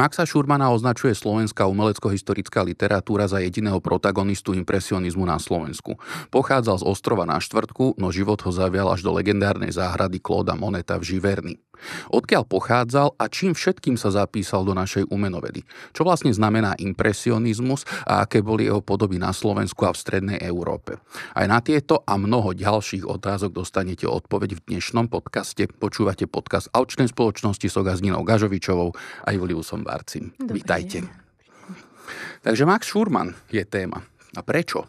Maxa Šurmana označuje slovenská umelecko-historická literatúra za jediného protagonistu impresionizmu na Slovensku. Pochádzal z ostrova na štvrtku, no život ho zavial až do legendárnej záhrady Klóda Moneta v Živerni. Odkiaľ pochádzal a čím všetkým sa zapísal do našej umenovedy? Čo vlastne znamená impresionizmus a aké boli jeho podoby na Slovensku a v strednej Európe? Aj na tieto a mnoho ďalších otázok dostanete odpoveď v dnešnom podcaste. Počúvate podcast Aučnej spoločnosti s Ogazninou Gažovičovou a Juliusom Larcin. Dobrý Vítajte. Deň. Takže Max Schurman je téma. A prečo?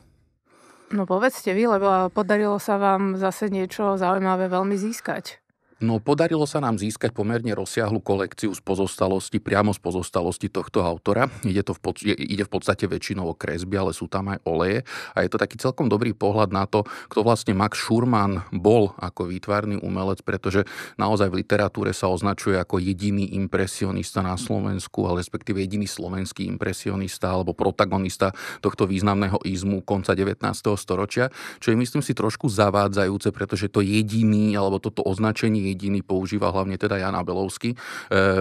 No povedzte vy, lebo podarilo sa vám zase niečo zaujímavé veľmi získať. No podarilo sa nám získať pomerne rozsiahlu kolekciu z pozostalosti, priamo z pozostalosti tohto autora. Ide, to v, pod, ide v podstate väčšinou o kresby, ale sú tam aj oleje. A je to taký celkom dobrý pohľad na to, kto vlastne Max Schurman bol ako výtvarný umelec, pretože naozaj v literatúre sa označuje ako jediný impresionista na Slovensku, ale respektíve jediný slovenský impresionista alebo protagonista tohto významného izmu konca 19. storočia, čo je myslím si trošku zavádzajúce, pretože to jediný alebo toto označenie jediný používa hlavne teda Jan Abelovský, e,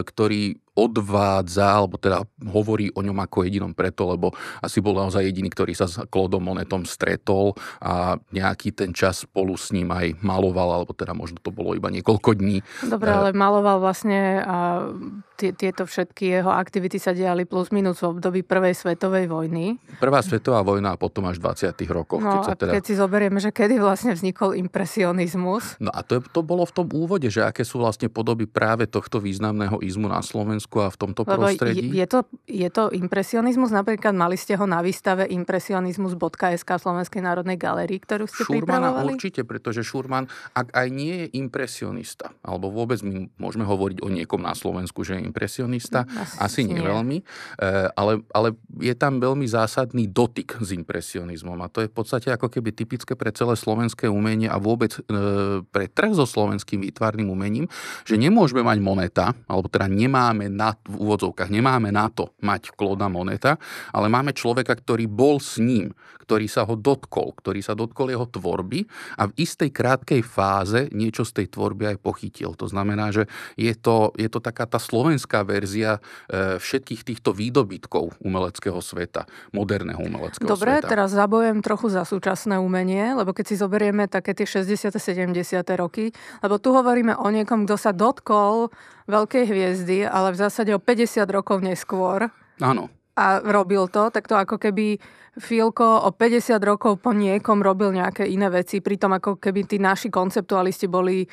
ktorý odvádza, alebo teda hovorí o ňom ako jedinom preto, lebo asi bol naozaj jediný, ktorý sa s Klodom Monetom stretol a nejaký ten čas spolu s ním aj maloval, alebo teda možno to bolo iba niekoľko dní. Dobre, eh, ale maloval vlastne a tie, tieto všetky jeho aktivity sa diali plus minus v období Prvej svetovej vojny. Prvá svetová vojna a potom až 20. rokoch. No, keď, sa teda... keď si zoberieme, že kedy vlastne vznikol impresionizmus. No a to, je, to bolo v tom úvode, že aké sú vlastne podoby práve tohto významného izmu na Slovensku Slovensku a v tomto Lebo prostredí? Je, to, je to impresionizmus, napríklad mali ste ho na výstave impresionizmus.sk Slovenskej národnej galerii, ktorú ste Šurmana pripravovali? určite, pretože Šurman, ak aj nie je impresionista, alebo vôbec my môžeme hovoriť o niekom na Slovensku, že je impresionista, mm, asi, asi nie veľmi, eh, ale, ale je tam veľmi zásadný dotyk s impresionizmom a to je v podstate ako keby typické pre celé slovenské umenie a vôbec e, pre trh so slovenským výtvarným umením, že nemôžeme mať moneta, alebo teda nemáme na, v úvodzovkách, nemáme na to mať Kloda Moneta, ale máme človeka, ktorý bol s ním, ktorý sa ho dotkol, ktorý sa dotkol jeho tvorby a v istej krátkej fáze niečo z tej tvorby aj pochytil. To znamená, že je to, je to taká tá slovenská verzia e, všetkých týchto výdobytkov umeleckého sveta, moderného umeleckého Dobre, sveta. Dobre, teraz zabojem trochu za súčasné umenie, lebo keď si zoberieme také tie 60. 70. roky, lebo tu hovoríme o niekom, kto sa dotkol veľkej hviezdy, ale v zásade o 50 rokov neskôr. Áno. A robil to, tak to ako keby Filko o 50 rokov po niekom robil nejaké iné veci, pritom ako keby tí naši konceptualisti boli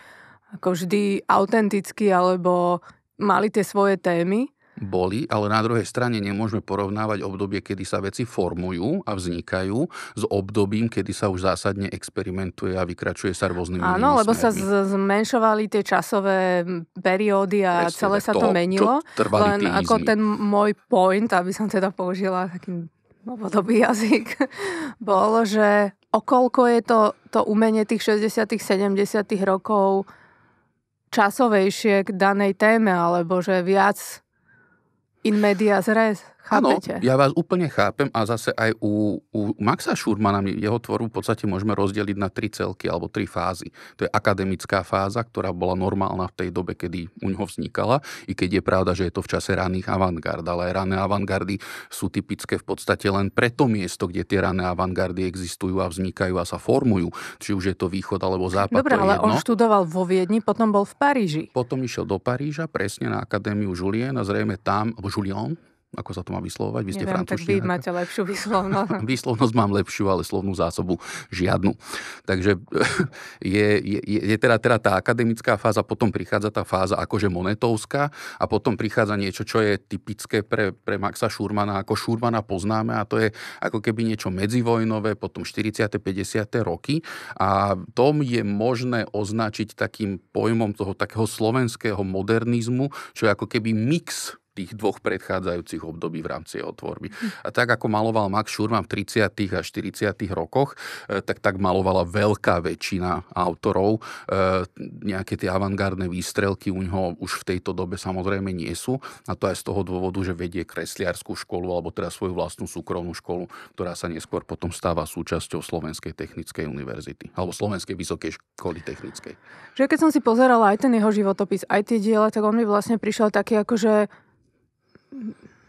ako vždy autentickí alebo mali tie svoje témy boli, ale na druhej strane nemôžeme porovnávať obdobie, kedy sa veci formujú a vznikajú s obdobím, kedy sa už zásadne experimentuje a vykračuje sa rôznymi Áno, lebo smermi. sa zmenšovali tie časové periódy a Presne, celé sa to, to menilo. Len týzmy. ako ten môj point, aby som teda použila taký novodobý jazyk, bolo, že okolko je to, to umenie tých 60 70 rokov časovejšie k danej téme, alebo že viac In medias res. Áno, ja vás úplne chápem a zase aj u, u Maxa Šurmana jeho tvorbu v podstate môžeme rozdeliť na tri celky alebo tri fázy. To je akademická fáza, ktorá bola normálna v tej dobe, kedy u ňoho vznikala, i keď je pravda, že je to v čase raných avantgard, ale aj rané avantgardy sú typické v podstate len pre to miesto, kde tie rané avantgardy existujú a vznikajú a sa formujú, či už je to východ alebo západ. Dobre, ale jedno. on študoval vo Viedni, potom bol v Paríži. Potom išiel do Paríža, presne na akadémiu Julien a zrejme tam, alebo Julien, ako sa to má vyslovovať? Vy ste Neviem, tak vy máte lepšiu výslovnosť. výslovnosť mám lepšiu, ale slovnú zásobu žiadnu. Takže je, je, je teda, teda tá akademická fáza, potom prichádza tá fáza akože monetovská a potom prichádza niečo, čo je typické pre, pre Maxa Šurmana, ako Šurmana poznáme a to je ako keby niečo medzivojnové, potom 40. 50. roky a tom je možné označiť takým pojmom toho takého slovenského modernizmu, čo je ako keby mix tých dvoch predchádzajúcich období v rámci jeho tvorby. A tak ako maloval Max Schurman v 30. a 40. rokoch, eh, tak tak malovala veľká väčšina autorov. Eh, nejaké tie avantgardné výstrelky u neho už v tejto dobe samozrejme nie sú. A to aj z toho dôvodu, že vedie kresliarskú školu alebo teda svoju vlastnú súkromnú školu, ktorá sa neskôr potom stáva súčasťou Slovenskej technickej univerzity alebo Slovenskej vysokej školy technickej. Že keď som si pozerala aj ten jeho životopis, aj tie diela, tak on mi vlastne prišiel taký akože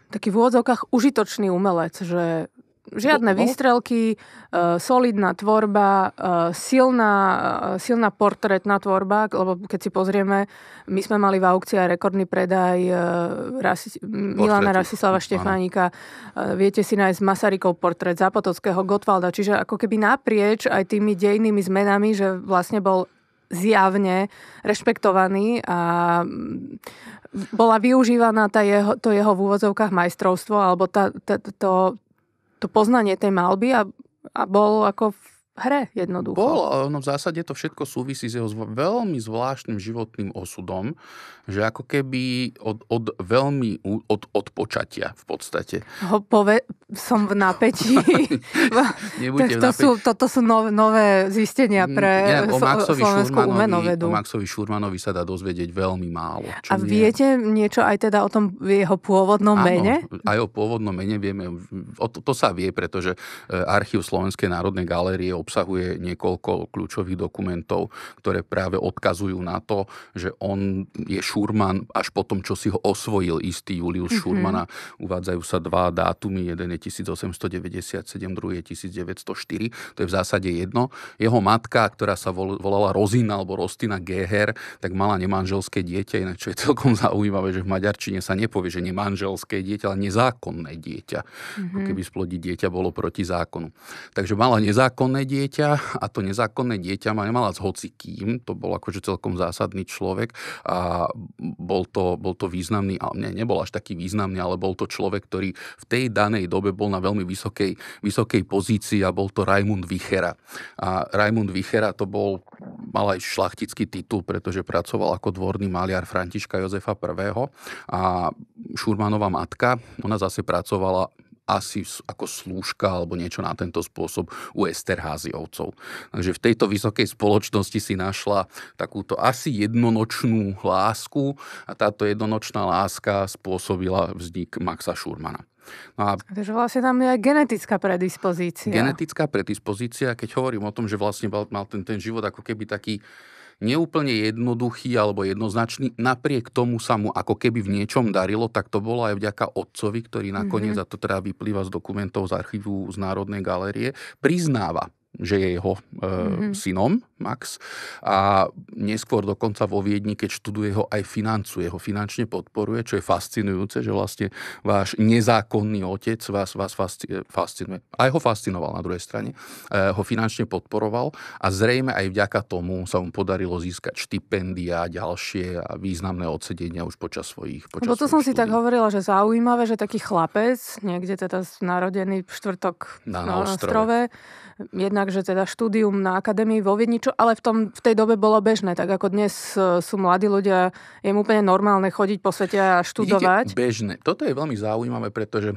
taký v úvodzovkách užitočný umelec, že žiadne výstrelky, e, solidná tvorba, e, silná, e, silná portrétna tvorba, lebo keď si pozrieme, my sme mali v aukcii aj rekordný predaj Rasi, Milana Rasislava Štefánika. Viete si nájsť Masarykov portrét Zapotockého, Gotvalda, čiže ako keby naprieč aj tými dejnými zmenami, že vlastne bol zjavne rešpektovaný a bola využívaná tá jeho, to jeho v úvodzovkách majstrovstvo alebo tá, tá, to, to poznanie tej malby a, a bol ako hre jednoducho. Bol, no v zásade to všetko súvisí s jeho veľmi zvláštnym životným osudom, že ako keby od, od veľmi, od, od počatia v podstate. Ho pove- som v napätí. tak to v Sú, toto sú no, nové zistenia mm, pre Maxovi slovenskú umenovedu. O Maxovi Šurmanovi sa dá dozvedieť veľmi málo. Čo A nie... viete niečo aj teda o tom jeho pôvodnom Áno, mene? aj o pôvodnom mene vieme. O to, to sa vie, pretože e, archív Slovenskej národnej galérie obsahuje niekoľko kľúčových dokumentov, ktoré práve odkazujú na to, že on je Šurman až po tom, čo si ho osvojil istý Julius mm-hmm. Šurmana. Uvádzajú sa dva dátumy, jeden je 1897, druhý je 1904. To je v zásade jedno. Jeho matka, ktorá sa volala Rozina alebo Rostina Geher, tak mala nemanželské dieťa, inak čo je celkom zaujímavé, že v maďarčine sa nepovie, že nemanželské dieťa, ale nezákonné dieťa. Mm-hmm. Keby splodiť dieťa bolo proti zákonu. Takže mala nezákonné dieťa a to nezákonné dieťa ma nemala s hocikým, to bol akože celkom zásadný človek a bol to, bol to významný, ale nie, nebol až taký významný, ale bol to človek, ktorý v tej danej dobe bol na veľmi vysokej, vysokej pozícii a bol to Raimund Vichera. A Raimund Vichera to bol, mal aj šlachtický titul, pretože pracoval ako dvorný maliar Františka Jozefa I. A Šurmanová matka, ona zase pracovala asi ako slúžka alebo niečo na tento spôsob u Esterháziovcov. Takže v tejto vysokej spoločnosti si našla takúto asi jednonočnú lásku a táto jednonočná láska spôsobila vznik Maxa Šurmana. No a Takže vlastne tam je aj genetická predispozícia. Genetická predispozícia, keď hovorím o tom, že vlastne mal ten, ten život ako keby taký neúplne jednoduchý alebo jednoznačný. Napriek tomu sa mu ako keby v niečom darilo, tak to bolo aj vďaka otcovi, ktorý nakoniec, mm-hmm. a to teda vyplýva z dokumentov z archívu z Národnej galérie, priznáva že je jeho e, mm-hmm. synom, Max. A neskôr dokonca vo Viedni, keď študuje ho, aj financuje ho, finančne podporuje, čo je fascinujúce, že vlastne váš nezákonný otec vás, vás e, fascinuje. Aj ho fascinoval na druhej strane. E, ho finančne podporoval a zrejme aj vďaka tomu sa mu podarilo získať štipendia a ďalšie a významné odsedenia už počas svojich počas Lebo to svojich som štúdia. si tak hovorila, že zaujímavé, že taký chlapec, niekde teda narodený štvrtok na, na, na ostrove, ostrove jedna inak, že teda štúdium na akadémii vo Viedni, čo ale v, tom, v tej dobe bolo bežné, tak ako dnes e, sú mladí ľudia, je im úplne normálne chodiť po svete a študovať. Vidíte, bežné. Toto je veľmi zaujímavé, pretože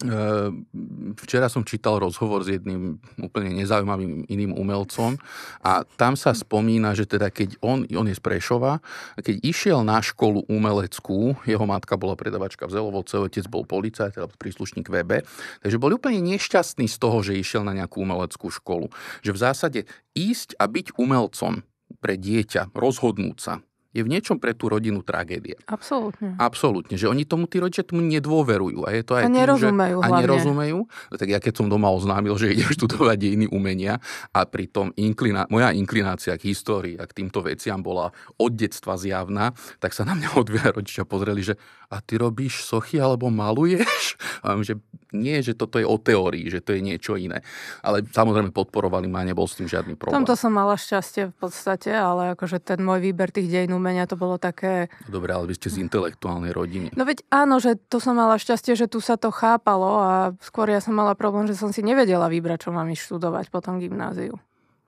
Ehm, včera som čítal rozhovor s jedným úplne nezaujímavým iným umelcom a tam sa spomína, že teda keď on, on je z Prešova, a keď išiel na školu umeleckú, jeho matka bola predavačka v Zelovoce, otec bol policajt, teda príslušník VB, takže bol úplne nešťastný z toho, že išiel na nejakú umeleckú školu. Že v zásade ísť a byť umelcom pre dieťa, rozhodnúť sa, je v niečom pre tú rodinu tragédia. Absolútne. Absolútne, že oni tomu, tí rodičia tomu nedôverujú. A, je to aj a nerozumejú tým, že, A nerozumejú. No tak ja keď som doma oznámil, že idem študovať dejiny umenia a pritom inklina, moja inklinácia k histórii a k týmto veciam bola od detstva zjavná, tak sa na mňa odvia rodičia pozreli, že a ty robíš sochy alebo maluješ? A že nie, že toto je o teórii, že to je niečo iné. Ale samozrejme podporovali ma, a nebol s tým žiadny problém. Tomto som mala šťastie v podstate, ale akože ten môj výber tých dejín umenia to bolo také... Dobre, ale vy ste z intelektuálnej rodiny. No veď áno, že to som mala šťastie, že tu sa to chápalo a skôr ja som mala problém, že som si nevedela vybrať, čo mám ísť študovať po tom gymnáziu.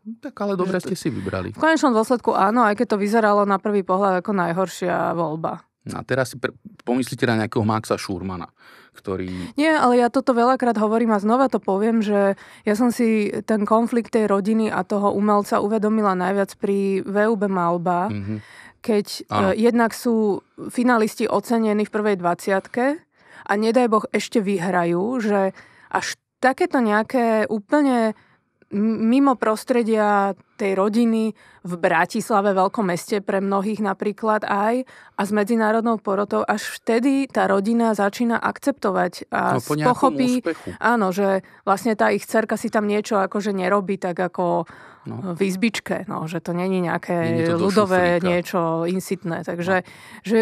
Hm, tak ale dobre že ste si vybrali. V konečnom dôsledku áno, aj keď to vyzeralo na prvý pohľad ako najhoršia voľba. No a teraz si pre, pomyslíte na nejakého Maxa Šurmana, ktorý... Nie, ale ja toto veľakrát hovorím a znova to poviem, že ja som si ten konflikt tej rodiny a toho umelca uvedomila najviac pri VUB Malba, mm-hmm keď ano. E, jednak sú finalisti ocenení v prvej 20 a nedaj Boh ešte vyhrajú, že až takéto nejaké úplne mimo prostredia tej rodiny v Bratislave, veľkom meste pre mnohých napríklad aj a s medzinárodnou porotou, až vtedy tá rodina začína akceptovať a no, po pochopí, úspechu. áno, že vlastne tá ich cerka si tam niečo akože nerobí tak ako no. v izbičke, no, že to není nejaké nie to ľudové šuflíka. niečo insitné. Takže no. že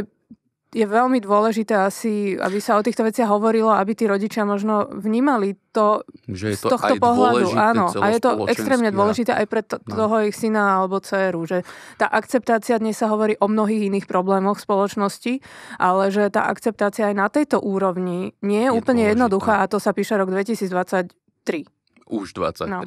je veľmi dôležité asi, aby sa o týchto veciach hovorilo, aby tí rodičia možno vnímali to, že je to z tohto aj pohľadu. Áno, a je to extrémne dôležité aj pre to, no. toho ich syna alebo dceru, že tá akceptácia dnes sa hovorí o mnohých iných problémoch spoločnosti, ale že tá akceptácia aj na tejto úrovni nie je, je úplne dôležité. jednoduchá a to sa píše rok 2023. Už 23. No.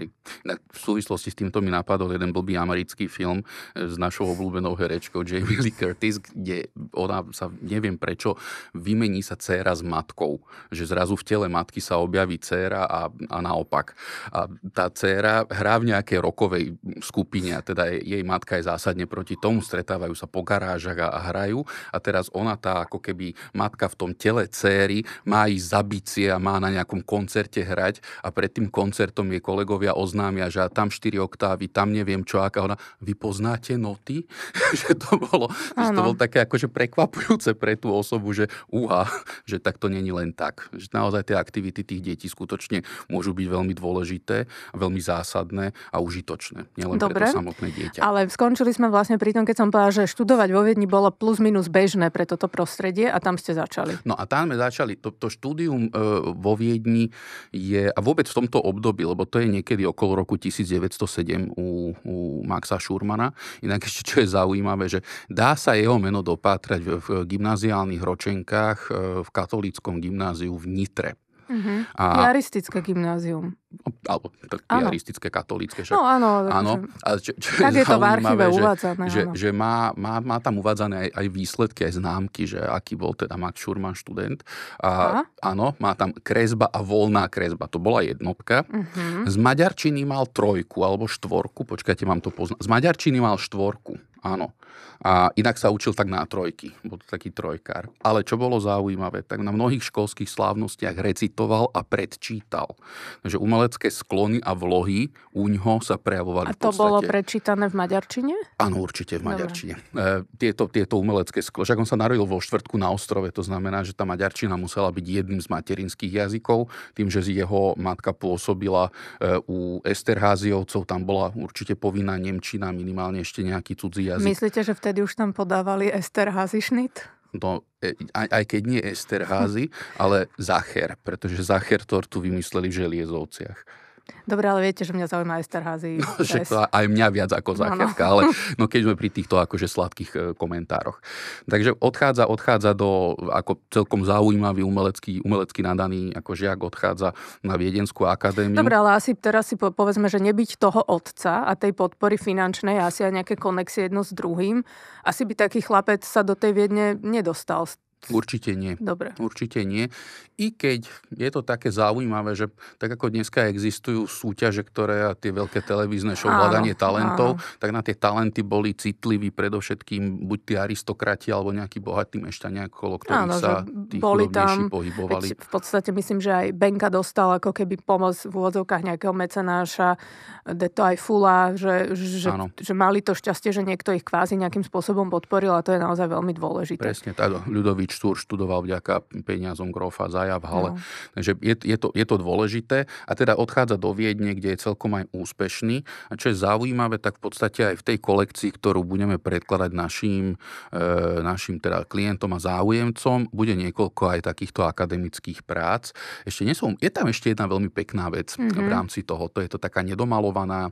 V súvislosti s týmto mi napadol jeden blbý americký film e, s našou obľúbenou herečkou Jamie Lee Curtis, kde ona sa, neviem prečo, vymení sa dcéra s matkou. Že zrazu v tele matky sa objaví dcéra a, a naopak. A tá dcéra hrá v nejakej rokovej skupine a teda jej matka je zásadne proti tomu, stretávajú sa po garážach a, a hrajú a teraz ona tá ako keby matka v tom tele céry má ísť zabiť a má na nejakom koncerte hrať a pred tým koncert koncertom jej kolegovia oznámia, že tam 4 oktávy, tam neviem čo, aká ona, vy poznáte noty? že to bolo, že to bolo také akože prekvapujúce pre tú osobu, že uha, že tak to není len tak. Že naozaj tie aktivity tých detí skutočne môžu byť veľmi dôležité, veľmi zásadné a užitočné. Nielen Dobre, pre to samotné dieťa. Ale skončili sme vlastne pri tom, keď som povedal, že študovať vo Viedni bolo plus minus bežné pre toto prostredie a tam ste začali. No a tam sme začali. To, to štúdium e, vo Viedni je, a vôbec v tomto období, dokopy, lebo to je niekedy okolo roku 1907 u, u Maxa Šurmana. Inak ešte čo je zaujímavé, že dá sa jeho meno dopátrať v, v gymnáziálnych ročenkách e, v katolíckom gymnáziu v Nitre. Uh-huh. A... Piaristické gymnázium. Alebo piaristické, katolické. Však. No áno. áno. čo, čo tak je, je to v archíve uvádzané. Že, že má, má, má tam uvádzané aj, aj výsledky, aj známky, že aký bol teda Max Schurman študent. a? Áno, má tam kresba a voľná kresba. To bola jednotka. Uh-huh. Z maďarčiny mal trojku alebo štvorku. Počkajte, mám to poznať. Z maďarčiny mal štvorku. Áno. A inak sa učil tak na trojky, bol to taký trojkár. Ale čo bolo zaujímavé, tak na mnohých školských slávnostiach recitoval a predčítal. Takže umelecké sklony a vlohy u ňoho sa prejavovali A to v podstate. bolo prečítané v maďarčine? Áno, určite v maďarčine. E, tieto, tieto umelecké sklony, však on sa narodil vo štvrtku na ostrove, to znamená, že tá maďarčina musela byť jedným z materinských jazykov, tým, že jeho matka pôsobila e, u Esterháziovcov, tam bola určite povinná Nemčina, minimálne ešte nejaký cudzí jazyk. Myslíte, že vtedy už tam podávali Esterházy šnit? No, e, aj, aj keď nie Esterházy, ale Zacher, pretože Zacher tortu vymysleli v Želiezovciach. Dobre, ale viete, že mňa zaujíma Esterházy. No, že to aj mňa viac ako no, no. záchevka, ale no keď sme pri týchto akože sladkých e, komentároch. Takže odchádza, odchádza do, ako celkom zaujímavý umelecký, umelecký nadaný ako žiak odchádza na Viedenskú akadémiu. Dobre, ale asi teraz si povedzme, že nebyť toho otca a tej podpory finančnej asi aj nejaké konexie jedno s druhým, asi by taký chlapec sa do tej Viedne nedostal z Určite nie. Dobre. Určite nie. I keď je to také zaujímavé, že tak ako dneska existujú súťaže, ktoré a tie veľké televízne show hľadanie talentov, áno. tak na tie talenty boli citliví predovšetkým buď tí aristokrati alebo nejakí bohatí mešťania okolo ktorých áno, sa tí boli tam, pohybovali. V podstate myslím, že aj Benka dostal ako keby pomoc v úvodzovkách nejakého mecenáša, de to aj Fula, že, že, áno. že mali to šťastie, že niekto ich kvázi nejakým spôsobom podporil a to je naozaj veľmi dôležité. Presne, tak, Ľudovič Štúr študoval vďaka peniazom grofa Zaja v Hale. No. Takže je, je, to, je to dôležité a teda odchádza do Viedne, kde je celkom aj úspešný. A čo je zaujímavé, tak v podstate aj v tej kolekcii, ktorú budeme predkladať našim, e, našim teda klientom a záujemcom, bude niekoľko aj takýchto akademických prác. Ešte nesom, je tam ešte jedna veľmi pekná vec mm-hmm. v rámci toho. To je to taká nedomalovaná e,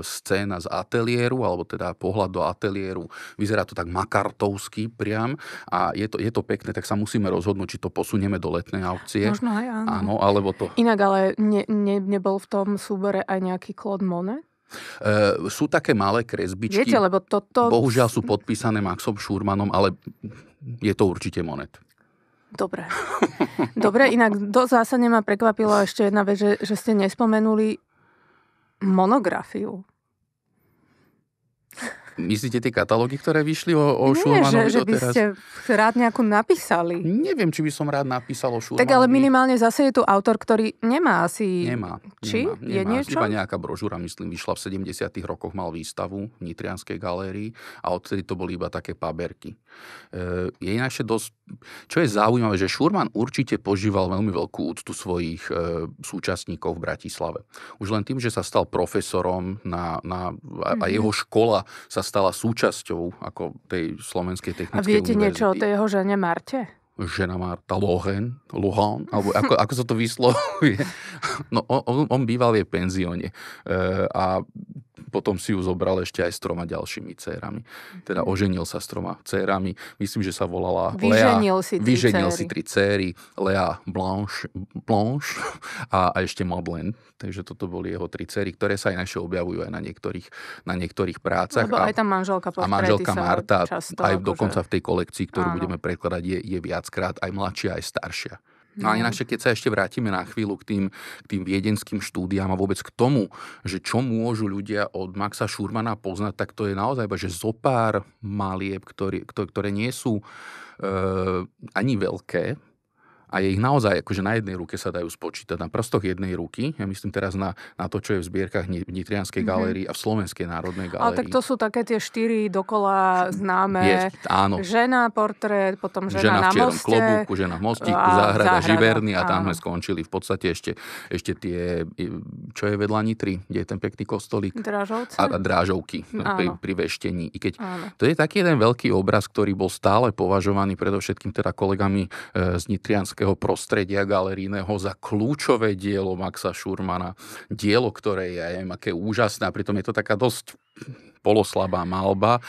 scéna z ateliéru, alebo teda pohľad do ateliéru. Vyzerá to tak makartovsky priam a je to, je je to pekné, tak sa musíme rozhodnúť, či to posunieme do letnej aukcie. Možno aj áno. áno alebo to... Inak ale ne, ne, nebol v tom súbore aj nejaký Claude Monet? E, sú také malé kresbičky. Viete, lebo toto... Bohužiaľ sú podpísané Maxom Šurmanom, ale je to určite Monet. Dobre. Dobre, inak do zásadne ma prekvapila ešte jedna vec, že, že ste nespomenuli monografiu. Myslíte tie katalógy, ktoré vyšli o, o Nie, Šulmanovi že, že by ste rád nejakú napísali. Neviem, či by som rád napísal o Šulmanovi. Tak ale minimálne zase je tu autor, ktorý nemá asi... Nemá. Či? Nemá, nemá. niečo? Iba nejaká brožúra, myslím, vyšla v 70 rokoch, mal výstavu v Nitrianskej galérii a odtedy to boli iba také paberky. E, je naše dosť... Čo je zaujímavé, že Šurman určite požíval veľmi veľkú úctu svojich e, súčasníkov v Bratislave. Už len tým, že sa stal profesorom na, na, a, a mhm. jeho škola sa sa stala súčasťou ako tej slovenskej technickej A viete univerzity. niečo o tej jeho žene Marte? žena Marta Lohen, Luhan, alebo ako, ako sa to vyslovuje. No, on, on býval v penzióne e, a potom si ju zobral ešte aj s troma ďalšími cérami. Mhm. Teda oženil sa s troma cérami. Myslím, že sa volala vyženil Lea. Si vyženil céry. si tri céry. Lea Blanche, Blanche a, a ešte Madeleine. Takže toto boli jeho tri céry, ktoré sa aj naše objavujú aj na niektorých, na niektorých prácach. Lebo a, aj tá manželka A manželka Marta, často, aj dokonca akože- dokonca v tej kolekcii, ktorú áno. budeme prekladať, je, je viackrát aj mladšia, aj staršia. No a no. inakšie, keď sa ešte vrátime na chvíľu k tým, k tým viedenským štúdiám a vôbec k tomu, že čo môžu ľudia od Maxa Šurmana poznať, tak to je naozaj iba, že pár malieb, ktoré, ktoré nie sú e, ani veľké, a je ich naozaj, akože na jednej ruke sa dajú spočítať, na prstoch jednej ruky, ja myslím teraz na, na to, čo je v zbierkach v Nitrianskej mhm. galérii mm-hmm. a v Slovenskej národnej galérii. Ale tak to sú také tie štyri dokola známe. Je, áno. Žena, portrét, potom žena, žena na v čiernom klobúku, žena v mostíku, a, záhrada, záhrada žiberny a tam sme skončili. V podstate ešte, ešte tie, čo je vedľa Nitry, kde je ten pekný kostolík. Drážovce. A, a drážovky no, áno. pri, pri veštení. I keď, áno. To je taký jeden veľký obraz, ktorý bol stále považovaný predovšetkým teda kolegami e, z Nitrianskej slovenského prostredia galeríneho za kľúčové dielo Maxa Šurmana. Dielo, ktoré je, ja neviem, aké úžasné a pritom je to taká dosť poloslabá malba.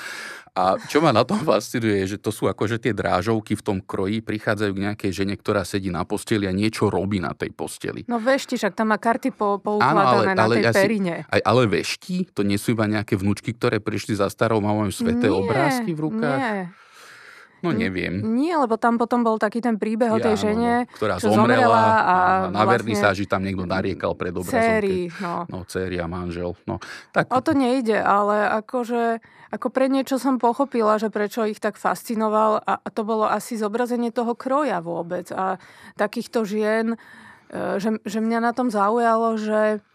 A čo ma na tom fascinuje, je, že to sú akože tie drážovky v tom kroji, prichádzajú k nejakej žene, ktorá sedí na posteli a niečo robí na tej posteli. No vešti, však tam má karty po, poukladané ale, na ale tej asi, perine. Aj, ale vešti, to nie sú iba nejaké vnúčky, ktoré prišli za starou mamou, majú sveté nie, obrázky v rukách. Nie. No hm? neviem. Nie, lebo tam potom bol taký ten príbeh ja, o tej žene, no, ktorá čo zomrela, zomrela a, a na vlastne že tam niekto nariekal pred obrazom. Céri, keď, no. No, céri a manžel. No, tak... O to nejde, ale akože, ako pre niečo som pochopila, že prečo ich tak fascinoval a, a to bolo asi zobrazenie toho kroja vôbec a takýchto žien, e, že, že mňa na tom zaujalo, že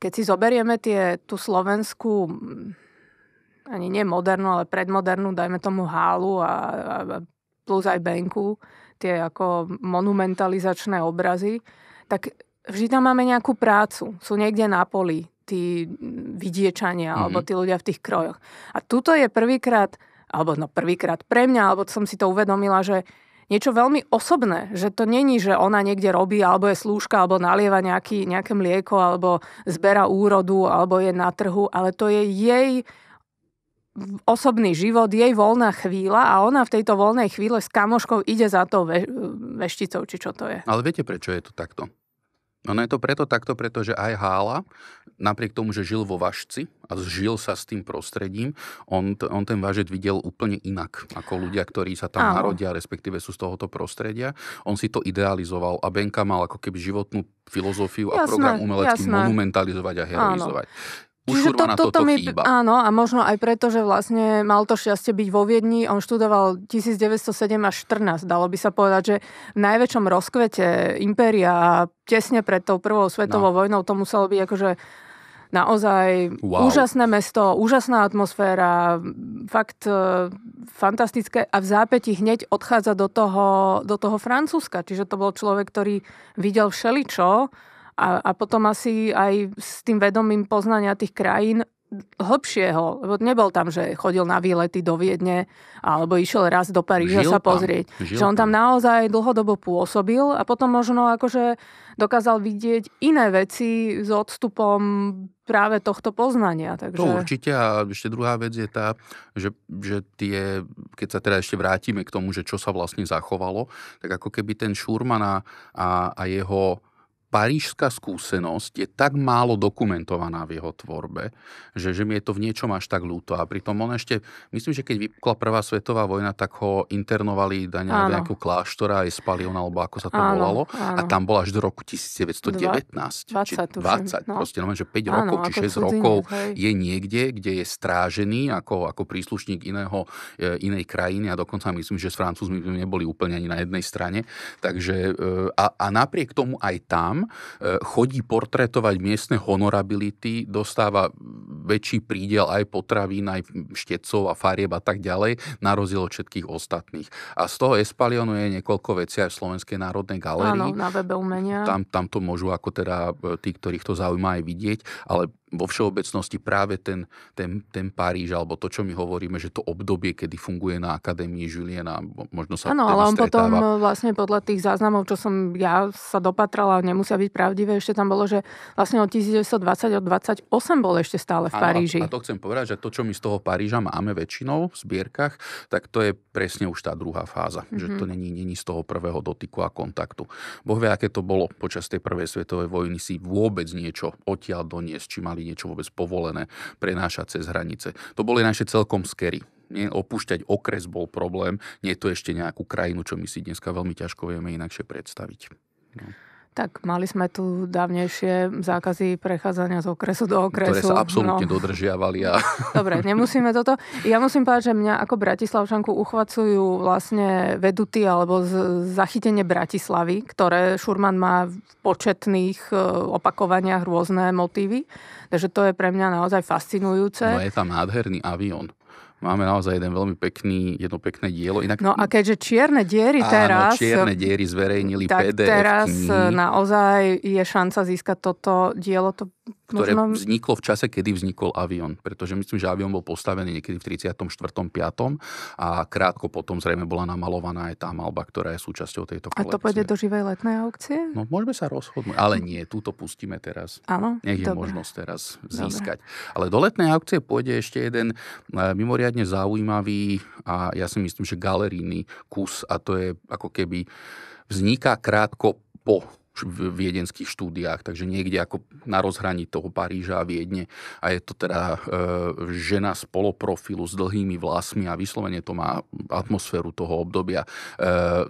keď si zoberieme tie, tú slovenskú ani nie modernú, ale predmodernú, dajme tomu hálu a, a plus aj benku, tie ako monumentalizačné obrazy, tak vždy tam máme nejakú prácu. Sú niekde na poli tí vidiečania mm-hmm. alebo tí ľudia v tých krojoch. A tuto je prvýkrát, alebo no prvýkrát pre mňa, alebo som si to uvedomila, že niečo veľmi osobné, že to není, že ona niekde robí, alebo je slúžka, alebo nalieva nejaký, nejaké mlieko, alebo zbera úrodu, alebo je na trhu, ale to je jej osobný život, jej voľná chvíľa a ona v tejto voľnej chvíle s kamoškou ide za tou ve- vešticou, či čo to je. Ale viete, prečo je to takto? no je to preto takto, pretože aj Hála, napriek tomu, že žil vo Vašci a žil sa s tým prostredím, on, t- on ten Važec videl úplne inak ako ľudia, ktorí sa tam Aho. narodia, respektíve sú z tohoto prostredia. On si to idealizoval a Benka mal ako keby životnú filozofiu a jasné, program umelecký jasné. monumentalizovať a heroizovať. Áno. Čiže to, toto toto mi, chýba. Áno, a možno aj preto, že vlastne mal to šťastie byť vo Viedni. On študoval 1907 až 14, dalo by sa povedať, že v najväčšom rozkvete impéria tesne pred tou prvou svetovou no. vojnou to muselo byť akože naozaj wow. úžasné mesto, úžasná atmosféra, fakt e, fantastické a v zápäti hneď odchádza do toho, do toho Francúzska. Čiže to bol človek, ktorý videl všeličo a, a potom asi aj s tým vedomím poznania tých krajín hlbšieho, lebo nebol tam, že chodil na výlety do Viedne alebo išiel raz do Paríža sa pozrieť. Tam, že on tam naozaj dlhodobo pôsobil a potom možno akože dokázal vidieť iné veci s odstupom práve tohto poznania. Takže... To určite a ešte druhá vec je tá, že, že tie, keď sa teda ešte vrátime k tomu, že čo sa vlastne zachovalo, tak ako keby ten Šurman a, a jeho parížská skúsenosť je tak málo dokumentovaná v jeho tvorbe, že, že mi je to v niečom až tak ľúto. A pritom on ešte, myslím, že keď vypukla Prvá svetová vojna, tak ho internovali na nejakú kláštora, aj spalion, alebo ako sa to áno, volalo. Áno. A tam bol až do roku 1919. 20, či 20 no. proste, no, že 5 áno, rokov či 6 rokov hej. je niekde, kde je strážený ako, ako príslušník iného, e, inej krajiny a dokonca myslím, že s Francúzmi neboli úplne ani na jednej strane. Takže, e, a, a napriek tomu aj tam tam, e, chodí portrétovať miestne honorability, dostáva väčší prídel aj potravín, aj štecov a farieb a tak ďalej, na rozdiel od všetkých ostatných. A z toho Espalionu je niekoľko vecí aj v Slovenskej národnej galerii. Áno, na webe umenia. Tam, tam to môžu ako teda e, tí, ktorých to zaujíma aj vidieť, ale vo všeobecnosti práve ten, ten, ten Paríž, alebo to, čo my hovoríme, že to obdobie, kedy funguje na Akadémii Žiliena, možno sa Áno, teda ale on potom e, vlastne podľa tých záznamov, čo som ja sa dopatrala, nemusia byť pravdivé, ešte tam bolo, že vlastne od 1920 od 28 bol ešte stále v ano, Paríži. A to chcem povedať, že to, čo my z toho Paríža máme väčšinou v zbierkach, tak to je presne už tá druhá fáza, mm-hmm. že to mhm. není, není z toho prvého dotyku a kontaktu. Boh vie, aké to bolo počas tej prvej svetovej vojny si vôbec niečo odtiaľ doniesť, či mali mali niečo vôbec povolené prenášať cez hranice. To boli naše celkom skery. Nie, opúšťať okres bol problém, nie je to ešte nejakú krajinu, čo my si dneska veľmi ťažko vieme inakšie predstaviť. No. Tak mali sme tu dávnejšie zákazy prechádzania z okresu do okresu. Ktoré sa absolútne no. dodržiavali. A... Dobre, nemusíme toto. Ja musím povedať, že mňa ako Bratislavčanku uchvacujú vlastne veduty alebo zachytenie Bratislavy, ktoré Šurman má v početných e, opakovaniach rôzne motívy. Takže to je pre mňa naozaj fascinujúce. No je tam nádherný avión. Máme naozaj jeden veľmi pekný, jedno pekné dielo. Inak... No a keďže čierne diery áno, teraz... čierne diery zverejnili tak PDF. teraz knihy. E, naozaj je šanca získať toto dielo. To ktoré Možno... vzniklo v čase, kedy vznikol avión. Pretože myslím, že avión bol postavený niekedy v 34. 5. a krátko potom zrejme bola namalovaná aj tá malba, ktorá je súčasťou tejto kolekcie. A to pôjde do živej letnej aukcie? No, môžeme sa rozhodnúť, ale nie, túto pustíme teraz. Áno, Nech je Dobre. možnosť teraz získať. Dobre. Ale do letnej aukcie pôjde ešte jeden e, mimoriadne zaujímavý a ja si myslím, že galerijný kus a to je ako keby vzniká krátko po v viedenských štúdiách, takže niekde ako na rozhraní toho Paríža a Viedne. A je to teda e, žena z poloprofilu s dlhými vlasmi a vyslovene to má atmosféru toho obdobia e,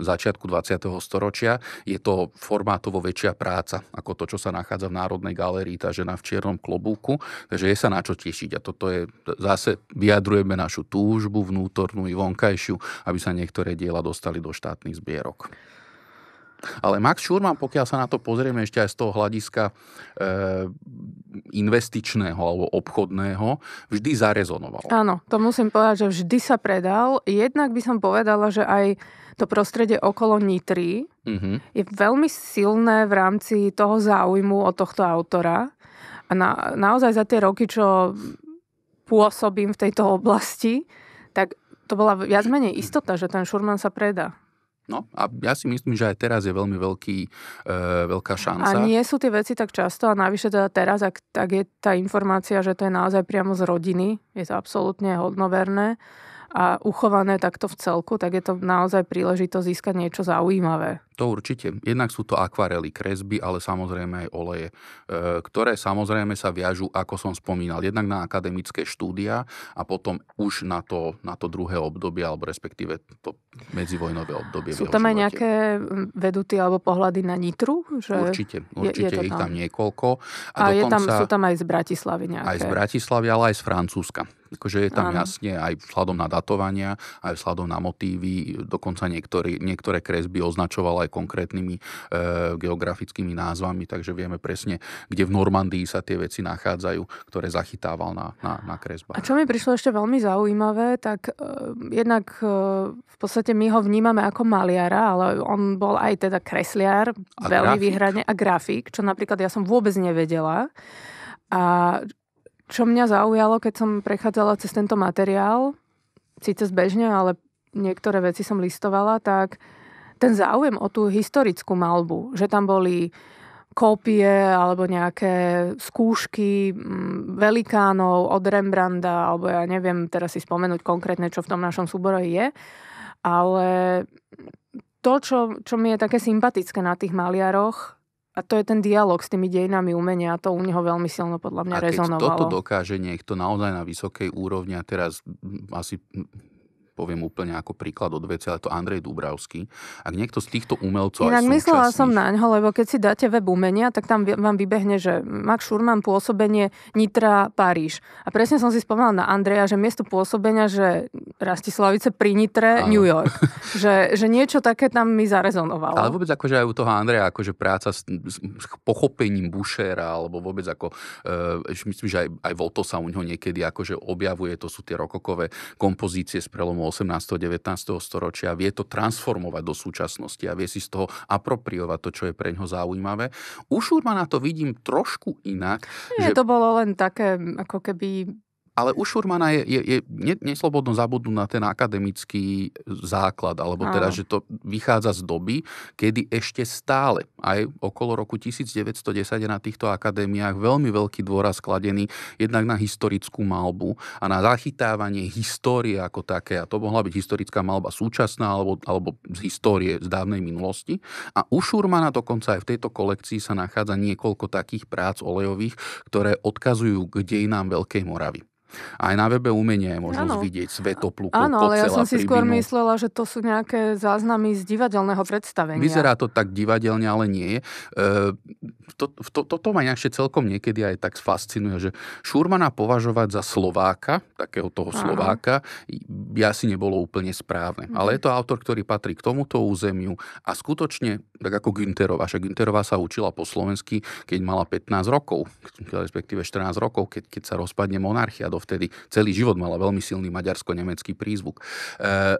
začiatku 20. storočia. Je to formátovo väčšia práca ako to, čo sa nachádza v Národnej galerii tá žena v čiernom klobúku. Takže je sa na čo tešiť. A toto je, zase vyjadrujeme našu túžbu vnútornú i vonkajšiu, aby sa niektoré diela dostali do štátnych zbierok. Ale Max Schurman, pokiaľ sa na to pozrieme ešte aj z toho hľadiska e, investičného alebo obchodného, vždy zarezonoval. Áno, to musím povedať, že vždy sa predal. Jednak by som povedala, že aj to prostredie okolo Nitry mm-hmm. je veľmi silné v rámci toho záujmu od tohto autora. A na, naozaj za tie roky, čo pôsobím v tejto oblasti, tak to bola viac menej istota, že ten Šurman sa predá. No a ja si myslím, že aj teraz je veľmi veľký, e, veľká šanca. A nie sú tie veci tak často a navyše teda teraz, ak tak je tá informácia, že to je naozaj priamo z rodiny, je to absolútne hodnoverné a uchované takto v celku, tak je to naozaj príležitosť získať niečo zaujímavé. To určite. Jednak sú to akvarely, kresby, ale samozrejme aj oleje, e, ktoré samozrejme sa viažú, ako som spomínal, jednak na akademické štúdia a potom už na to, na to druhé obdobie, alebo respektíve to medzivojnové obdobie. Sú tam aj nejaké veduty alebo pohľady na Nitru? Že určite, určite je, je ich tam niekoľko. A, a je tam, sú tam aj z Bratislavy nejaké? Aj z Bratislavy, ale aj z Francúzska. Takže je tam ano. jasne aj vzhľadom na datovania, aj vzhľadom na motívy, dokonca niektorý, niektoré kresby označoval aj aj konkrétnymi e, geografickými názvami, takže vieme presne, kde v Normandii sa tie veci nachádzajú, ktoré zachytával na, na, na kresbách. A čo mi prišlo ešte veľmi zaujímavé, tak e, jednak e, v podstate my ho vnímame ako maliara, ale on bol aj teda kresliar, a veľmi grafik. výhradne a grafik, čo napríklad ja som vôbec nevedela. A čo mňa zaujalo, keď som prechádzala cez tento materiál, síce zbežne, ale niektoré veci som listovala, tak ten záujem o tú historickú malbu, že tam boli kópie alebo nejaké skúšky mm, velikánov od Rembranda, alebo ja neviem teraz si spomenúť konkrétne, čo v tom našom súbore je, ale to, čo, čo mi je také sympatické na tých maliaroch, a to je ten dialog s tými dejinami umenia a to u neho veľmi silno podľa mňa a rezonovalo. A toto dokáže niekto naozaj na vysokej úrovni a teraz asi poviem úplne ako príklad od veci, ale to Andrej Dubravský. Ak niekto z týchto umelcov... Inak myslela som na ňo, lebo keď si dáte web umenia, tak tam vám vybehne, že Max Šurman pôsobenie Nitra Paríž. A presne som si spomínala na Andreja, že miesto pôsobenia, že Rastislavice pri Nitre ano. New York. že, že niečo také tam mi zarezonovalo. Ale vôbec akože aj u toho Andreja, akože práca s, s, s pochopením Bušera, alebo vôbec ako, e, myslím, že aj, aj Volto sa u neho niekedy akože objavuje, to sú tie rokokové kompozície z prelomu 18. a 19. storočia, vie to transformovať do súčasnosti a vie si z toho apropriovať to, čo je pre ňo zaujímavé. U Šurmana to vidím trošku inak. Nie, že... to bolo len také, ako keby ale u Šurmana je, je, je neslobodno zabudnúť na ten akademický e, základ, alebo Áno. teda, že to vychádza z doby, kedy ešte stále, aj okolo roku 1910 na týchto akadémiách veľmi veľký dôraz skladený jednak na historickú malbu a na zachytávanie histórie ako také. A to mohla byť historická malba súčasná alebo, alebo z histórie z dávnej minulosti. A u Šurmana dokonca aj v tejto kolekcii sa nachádza niekoľko takých prác olejových, ktoré odkazujú k dejinám Veľkej Moravy. Aj na webe umenia je možnosť ano. vidieť svetopluku, Áno, ale ja som si pribinu. skôr myslela, že to sú nejaké záznamy z divadelného predstavenia. Vyzerá to tak divadelne, ale nie je. E, to, to, toto ma ešte celkom niekedy aj tak fascinuje, že Šurmana považovať za Slováka, takého toho Slováka, by asi nebolo úplne správne. Mhm. Ale je to autor, ktorý patrí k tomuto územiu a skutočne, tak ako Günterová, však Günterová sa učila po slovensky, keď mala 15 rokov, respektíve 14 rokov, keď, keď sa rozpadne monarchia do dovtedy celý život mala veľmi silný maďarsko-nemecký prízvuk. E,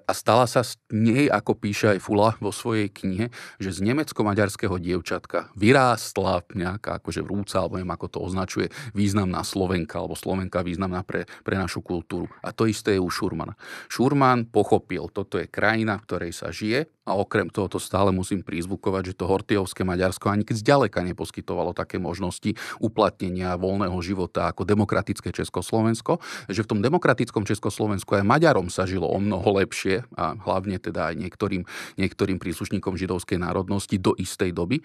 a stala sa z nej, ako píše aj Fula vo svojej knihe, že z nemecko-maďarského dievčatka vyrástla nejaká akože vrúca, alebo neviem, ako to označuje, významná Slovenka, alebo Slovenka významná pre, pre našu kultúru. A to isté je u Šurmana. Šurman pochopil, toto je krajina, v ktorej sa žije, a okrem toho to stále musím prízvukovať, že to hortiovské Maďarsko ani keď zďaleka neposkytovalo také možnosti uplatnenia voľného života ako demokratické Československo, že v tom demokratickom Československu aj Maďarom sa žilo o mnoho lepšie a hlavne teda aj niektorým, niektorým príslušníkom židovskej národnosti do istej doby. E,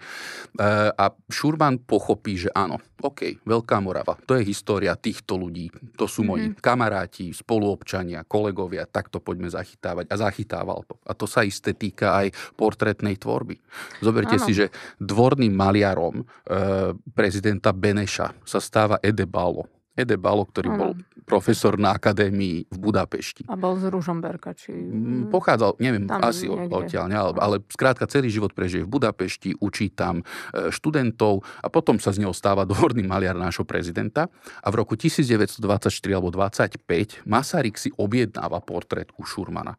a šurban pochopí, že áno, OK, Veľká Morava, to je história týchto ľudí, to sú moji mm-hmm. kamaráti, spoluobčania, kolegovia, takto poďme zachytávať a zachytával to. A to sa isté týka aj portrétnej tvorby. Zoberte ano. si, že dvorným maliarom e, prezidenta Beneša sa stáva Edebalo. Edebalo, ktorý ano. bol profesor na akadémii v Budapešti. A bol z Ružomberka, či... Mm, pochádzal, neviem, tam asi odtiaľ, ne, ale, ale skrátka celý život prežije v Budapešti, učí tam e, študentov a potom sa z neho stáva dvorný maliar nášho prezidenta a v roku 1924 alebo 25 Masaryk si objednáva portrét u Šurmana.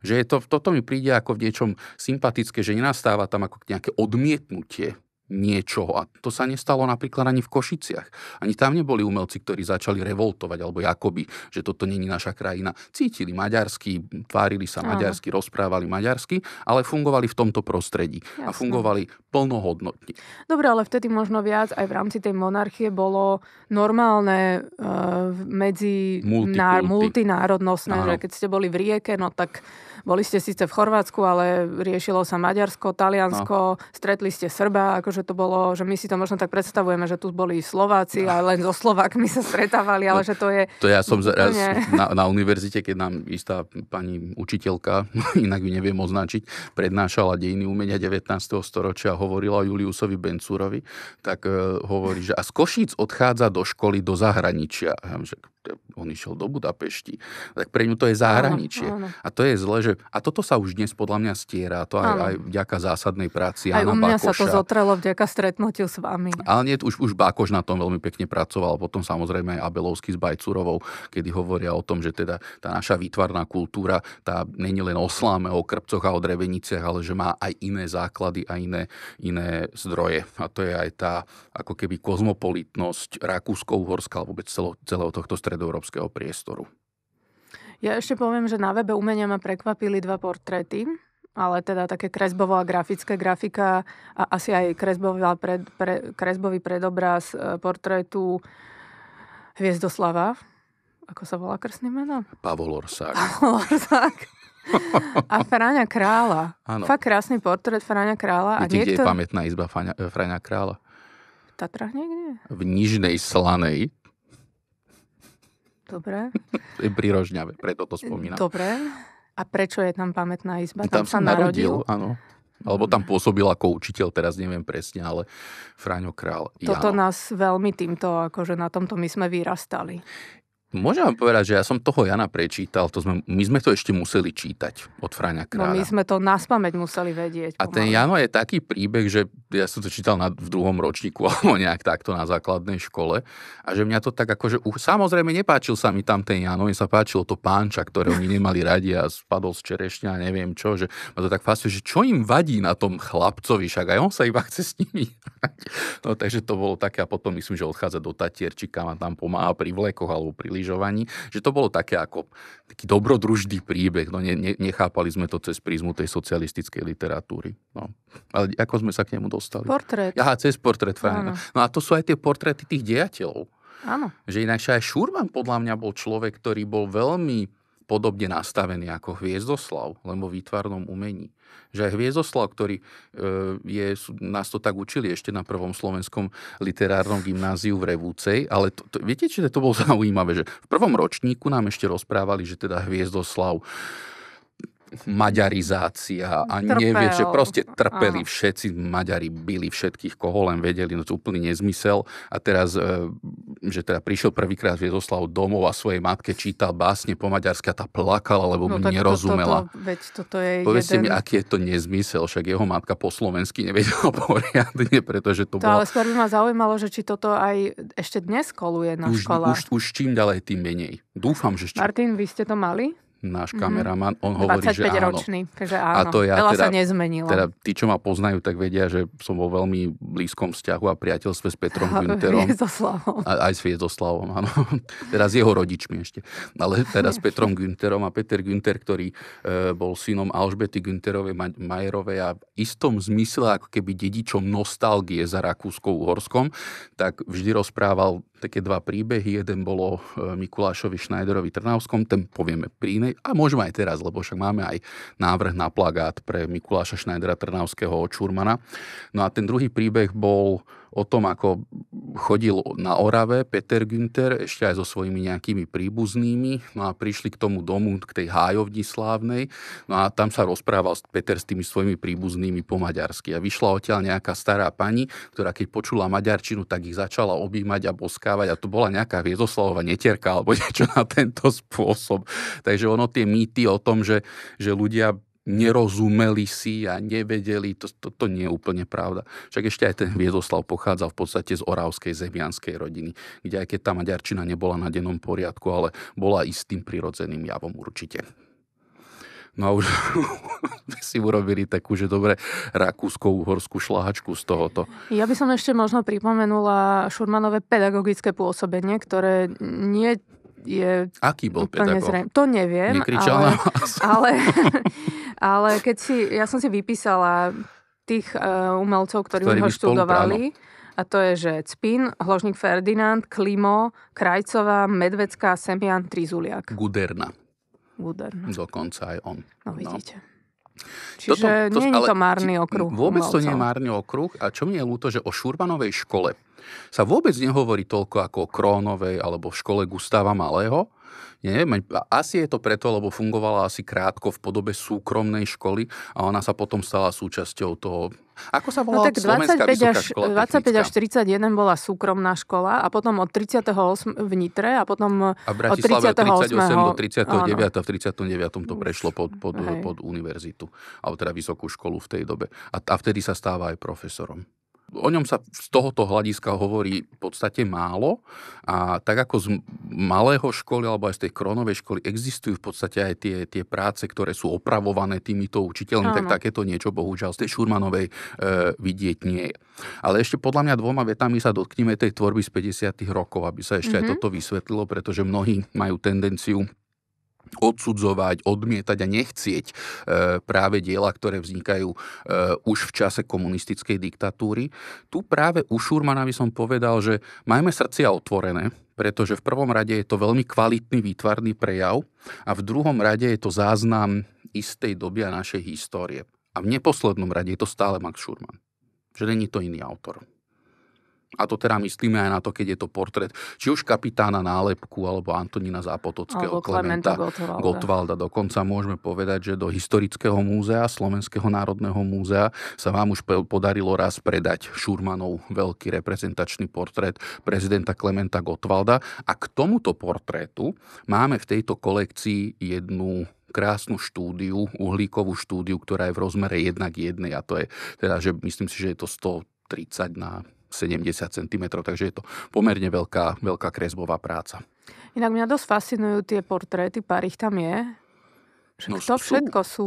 Že je to, toto mi príde ako v niečom sympatické, že nenastáva tam ako nejaké odmietnutie niečoho. A to sa nestalo napríklad ani v Košiciach. Ani tam neboli umelci, ktorí začali revoltovať, alebo jakoby, že toto není naša krajina. Cítili maďarsky, tvárili sa Áno. maďarsky, rozprávali maďarsky, ale fungovali v tomto prostredí. Jasne. A fungovali plnohodnotne. Dobre, ale vtedy možno viac aj v rámci tej monarchie bolo normálne uh, medzi ná, multinárodnostné, Áno. že keď ste boli v rieke, no tak boli ste síce v Chorvátsku, ale riešilo sa Maďarsko, Taliansko, no. stretli ste Srba, akože to bolo, že my si to možno tak predstavujeme, že tu boli Slováci no. a len so Slovakmi sa stretávali, ale no, že to je... To ja som raz na, na univerzite, keď nám istá pani učiteľka, inak ju neviem označiť, prednášala dejiny umenia 19. storočia a hovorila o Juliusovi Bencúrovi, tak uh, hovorí, že a z Košíc odchádza do školy do zahraničia. Ja, že on išiel do Budapešti, tak pre ňu to je zahraničie. Áno, áno. A to je zle, že... A toto sa už dnes podľa mňa stiera, to aj, aj vďaka zásadnej práci Aj Anna u mňa Bakoša. sa to zotrelo vďaka stretnutiu s vami. Ale nie, už, už Bakoš na tom veľmi pekne pracoval, potom samozrejme aj Abelovský s Bajcurovou, kedy hovoria o tom, že teda tá naša výtvarná kultúra, tá není len o sláme, o krpcoch a o dreveniciach, ale že má aj iné základy a iné, iné zdroje. A to je aj tá ako keby kozmopolitnosť Rakúsko-Uhorska alebo vôbec celého, celého tohto stretnutia stredoeurópskeho priestoru. Ja ešte poviem, že na webe umenia ma prekvapili dva portréty, ale teda také kresbovo a grafické grafika a asi aj kresbový, pred, pre, kresbový predobraz e, portrétu Hviezdoslava, ako sa volá krstný meno? Pavol Orsák. Pavol Orsák. A Fráňa Krála. Ano. Fakt krásny portrét Fráňa Krála. Viete, a niekto... kde je pamätná izba e, Fráňa Krála? V Tatrach niekde? V Nižnej Slanej Dobre. to je pri Rožňave, preto to spomínam. Dobre. A prečo je tam pamätná izba? Tam, tam sa narodil, narodil áno. Alebo tam pôsobil ako učiteľ, teraz neviem presne, ale Fráňo Král. Toto ja. nás veľmi týmto, akože na tomto my sme vyrastali. Môžem vám povedať, že ja som toho Jana prečítal, to sme, my sme to ešte museli čítať od Fráňa Kráľa. No my sme to naspameť museli vedieť. A ten Jano je taký príbeh, že ja som to čítal na, v druhom ročníku alebo nejak takto na základnej škole a že mňa to tak akože, uh, samozrejme nepáčil sa mi tam ten Jano, mi sa páčilo to pánča, ktorého mi nemali radi a spadol z čerešňa a neviem čo, že ma to tak fascinuje, že čo im vadí na tom chlapcovi, však aj on sa iba chce s nimi. no takže to bolo také a potom myslím, že odchádza do Tatierčika a tam pomáha pri vlekoch alebo pri lyžovaní, že to bolo také ako taký dobrodružný príbeh. No, ne, ne, nechápali sme to cez prízmu tej socialistickej literatúry. No. Ale ako sme sa k nemu dostali? Portrét. Aha, cez portrét, fajn. No a to sú aj tie portréty tých dejateľov. Áno. Že ináč aj Šurman podľa mňa bol človek, ktorý bol veľmi podobne nastavený ako Hviezdoslav, len vo výtvarnom umení. Že aj Hviezdoslav, ktorý e, je, nás to tak učili ešte na prvom slovenskom literárnom gymnáziu v Revúcej, ale to, to, viete, či to bolo zaujímavé, že v prvom ročníku nám ešte rozprávali, že teda Hviezdoslav maďarizácia a Trpel. nevie, že proste trpeli Aha. všetci, Maďari byli všetkých, koho len vedeli, no to úplný nezmysel. A teraz, e, že teda prišiel prvýkrát Viezoslav domov a svojej matke čítal básne po a tá plakala, lebo no, mu nerozumela. To, to, to, veď toto je Povedzte jeden... mi, aký je to nezmysel, však jeho matka po slovensky nevedela poriadne, pretože to, to bolo... Ale skôr by ma zaujímalo, že či toto aj ešte dnes koluje na už, školách. Už, už čím ďalej, tým menej. Dúfam, že... Čím... Martin, vy ste to mali? náš mm-hmm. kameraman, on hovorí, že áno. ročný, takže áno. A to ja, Veľa teda, sa nezmenilo. Teda tí, čo ma poznajú, tak vedia, že som vo veľmi blízkom vzťahu a priateľstve s Petrom Günterom. A, aj s Viezoslavom, áno. Teraz jeho rodičmi ešte. Ale teraz s Petrom Günterom a Peter Günter, ktorý e, bol synom Alžbety Günterovej Majerovej a v istom zmysle ako keby dedičom nostalgie za Rakúskou uhorskom tak vždy rozprával také dva príbehy. Jeden bolo e, Mikulášovi Schneiderovi Trnavskom, ten povieme pri inej. A môžeme aj teraz, lebo však máme aj návrh na plagát pre Mikuláša Schneidera Trnavského od Čurmana. No a ten druhý príbeh bol o tom, ako chodil na Orave Peter Günther ešte aj so svojimi nejakými príbuznými, no a prišli k tomu domu, k tej hájovni slávnej, no a tam sa rozprával Peter s tými svojimi príbuznými po maďarsky. A vyšla odtiaľ nejaká stará pani, ktorá keď počula maďarčinu, tak ich začala objímať a boskávať a to bola nejaká Viezoslavova netierka alebo niečo na tento spôsob. Takže ono tie mýty o tom, že, že ľudia nerozumeli si a nevedeli, to, to, to nie je úplne pravda. Však ešte aj ten Viedoslav pochádza v podstate z oravskej zemianskej rodiny, kde aj keď tá maďarčina nebola na dennom poriadku, ale bola istým prirodzeným javom určite. No a už si urobili takú, že dobre, rakúskou uhorskú šláhačku z tohoto. Ja by som ešte možno pripomenula Šurmanové pedagogické pôsobenie, ktoré nie je... Aký bol pedagóg? Nezrejme. To neviem. Nekričal ale, na vás. Ale, ale keď si... Ja som si vypísala tých uh, umelcov, ktorí ho študovali. A to je, že Cpin, Hložník Ferdinand, Klimo, Krajcová, Medvecká, Semian, Trizuliak. Guderna. Guderna. Dokonca aj on. No, no. vidíte. No. Čiže Toto, to, nie je to márny okruh. Vôbec umelcov. to nie je márny okruh. A čo mi je ľúto, že o Šurbanovej škole sa vôbec nehovorí toľko ako o Krónovej alebo v škole gustava Malého. Nie, asi je to preto, lebo fungovala asi krátko v podobe súkromnej školy a ona sa potom stala súčasťou toho ako sa volá no, tak 25 až, škola 25 až 41 bola súkromná škola a potom od 38 v Nitre a potom a v od 38 do 39 áno. v 39 to prešlo pod, pod, pod univerzitu, alebo teda vysokú školu v tej dobe. A, a vtedy sa stáva aj profesorom. O ňom sa z tohoto hľadiska hovorí v podstate málo a tak ako z malého školy alebo aj z tej kronovej školy existujú v podstate aj tie, tie práce, ktoré sú opravované týmito učiteľmi, Áno. tak takéto niečo bohužiaľ z tej Šurmanovej e, vidieť nie je. Ale ešte podľa mňa dvoma vetami sa dotkneme tej tvorby z 50. rokov, aby sa ešte mm-hmm. aj mhm. toto vysvetlilo, pretože mnohí majú tendenciu odsudzovať, odmietať a nechcieť e, práve diela, ktoré vznikajú e, už v čase komunistickej diktatúry. Tu práve u Šurmana by som povedal, že majme srdcia otvorené, pretože v prvom rade je to veľmi kvalitný výtvarný prejav a v druhom rade je to záznam istej doby a našej histórie. A v neposlednom rade je to stále Max šurman, že není to iný autor. A to teda myslíme aj na to, keď je to portrét či už kapitána Nálepku alebo Antonína Zápotockého, alebo Klementa Klementa Gotwalda. Dokonca môžeme povedať, že do Historického múzea, Slovenského národného múzea sa vám už podarilo raz predať Šurmanov veľký reprezentačný portrét prezidenta Klementa Gotwalda. A k tomuto portrétu máme v tejto kolekcii jednu krásnu štúdiu, uhlíkovú štúdiu, ktorá je v rozmere 1 k 1 a to je, teda, že myslím si, že je to 130 na 70 cm, takže je to pomerne veľká, veľká kresbová práca. Inak mňa dosť fascinujú tie portréty, pár ich tam je. Že no, to sú... všetko sú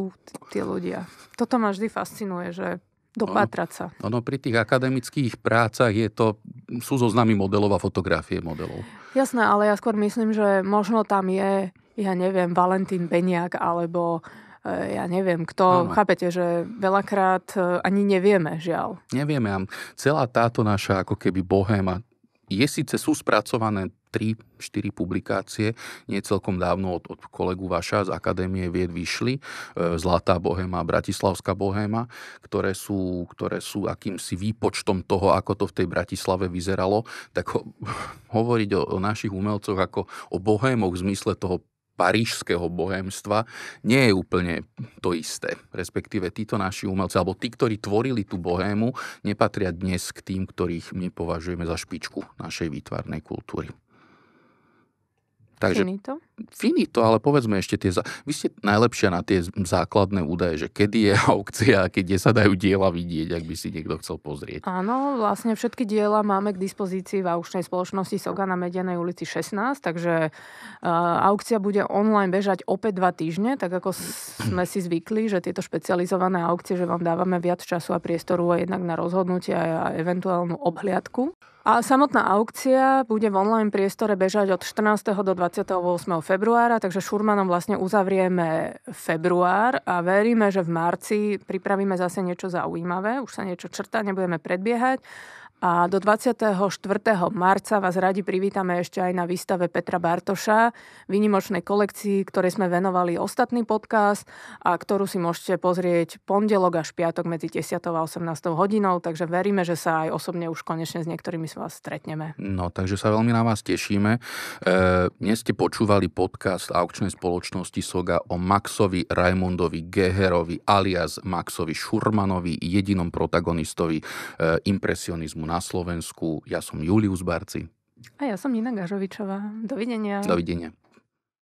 tie ľudia. Toto ma vždy fascinuje, že dopatrať sa. No, no pri tých akademických prácach je to, sú zoznamy modelov a fotografie modelov. Jasné, ale ja skôr myslím, že možno tam je, ja neviem, Valentín Beniak alebo E, ja neviem kto. Áno. Chápete, že veľakrát e, ani nevieme, žiaľ. Nevieme. A celá táto naša ako keby bohéma je síce sú spracované 3-4 publikácie, nie celkom dávno od, od kolegu Vaša z Akadémie vied vyšli, e, Zlatá bohéma, Bratislavská bohéma, ktoré sú, ktoré sú akýmsi výpočtom toho, ako to v tej Bratislave vyzeralo, tak ho, hovoriť o, o našich umelcoch ako o bohémoch v zmysle toho parížského bohemstva nie je úplne to isté. Respektíve títo naši umelci, alebo tí, ktorí tvorili tú bohému, nepatria dnes k tým, ktorých my považujeme za špičku našej výtvarnej kultúry. Takže finito? Finito, ale povedzme ešte tie... Vy ste najlepšia na tie základné údaje, že kedy je aukcia keď sa dajú diela vidieť, ak by si niekto chcel pozrieť. Áno, vlastne všetky diela máme k dispozícii v aukčnej spoločnosti Soga na Medianej ulici 16, takže uh, aukcia bude online bežať opäť dva týždne, tak ako sme si zvykli, že tieto špecializované aukcie, že vám dávame viac času a priestoru a jednak na rozhodnutia a eventuálnu obhliadku. A samotná aukcia bude v online priestore bežať od 14. do 28. februára, takže Šurmanom vlastne uzavrieme február a veríme, že v marci pripravíme zase niečo zaujímavé, už sa niečo črta, nebudeme predbiehať a do 24. marca vás radi privítame ešte aj na výstave Petra Bartoša, výnimočnej kolekcii, ktorej sme venovali ostatný podcast a ktorú si môžete pozrieť pondelok až piatok medzi 10. a 18. hodinou, takže veríme, že sa aj osobne už konečne s niektorými z vás stretneme. No, takže sa veľmi na vás tešíme. E, dnes ste počúvali podcast aukčnej spoločnosti Soga o Maxovi Raimundovi Geherovi alias Maxovi Šurmanovi, jedinom protagonistovi e, impresionizmu na Slovensku. Ja som Julius Barci. A ja som Nina Gažovičová. Dovidenia. Dovidenia.